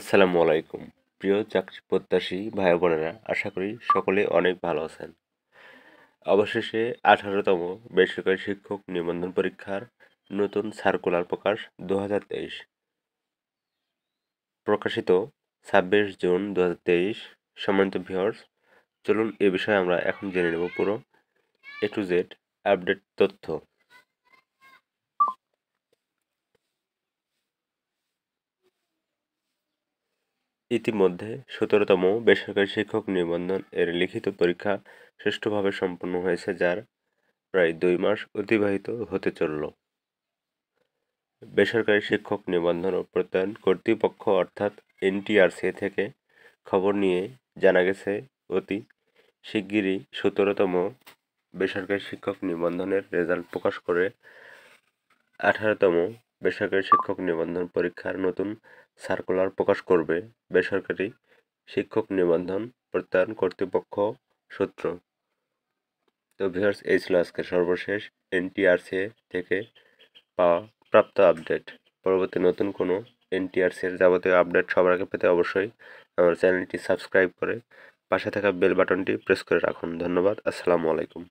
আসসালামু আলাইকুম প্রিয় চাকরি প্রত্যাশী ভাই বোনেরা আশা করি সকলে অনেক ভালো আছেন অবশেষে আঠারোতম বেসরকারি শিক্ষক নিবন্ধন পরীক্ষার নতুন সার্কুলার প্রকাশ দু প্রকাশিত ছাব্বিশ জুন দু হাজার তেইশ সম্মানিত ভিওর্স চলুন এ বিষয়ে আমরা এখন জেনে নেব পুরো এ টু জেড আপডেট তথ্য ইতিমধ্যে সতেরোতম বেসরকারি শিক্ষক নিবন্ধন এর লিখিত পরীক্ষা সুষ্ঠুভাবে সম্পন্ন হয়েছে যার প্রায় দুই মাস অতিবাহিত হতে চলল বেসরকারি শিক্ষক নিবন্ধন ও প্রত্যয়ন কর্তৃপক্ষ অর্থাৎ এনটিআরসি থেকে খবর নিয়ে জানা গেছে অতি শিগগিরই সতেরোতম বেসরকারি শিক্ষক নিবন্ধনের রেজাল্ট প্রকাশ করে আঠারোতম বেসরকারি শিক্ষক নিবন্ধন পরীক্ষার নতুন সার্কুলার প্রকাশ করবে বেসরকারি শিক্ষক নিবন্ধন প্রত্যয়ন কর্তৃপক্ষ সূত্র তো ভিউয়ার্স এই ছিল আজকের সর্বশেষ এনটিআরসি থেকে পাওয়া প্রাপ্ত আপডেট পরবর্তী নতুন কোনো এর যাবতীয় আপডেট সবার আগে পেতে অবশ্যই আমার চ্যানেলটি সাবস্ক্রাইব করে পাশে থাকা বেল বাটনটি প্রেস করে রাখুন ধন্যবাদ আসসালামু আলাইকুম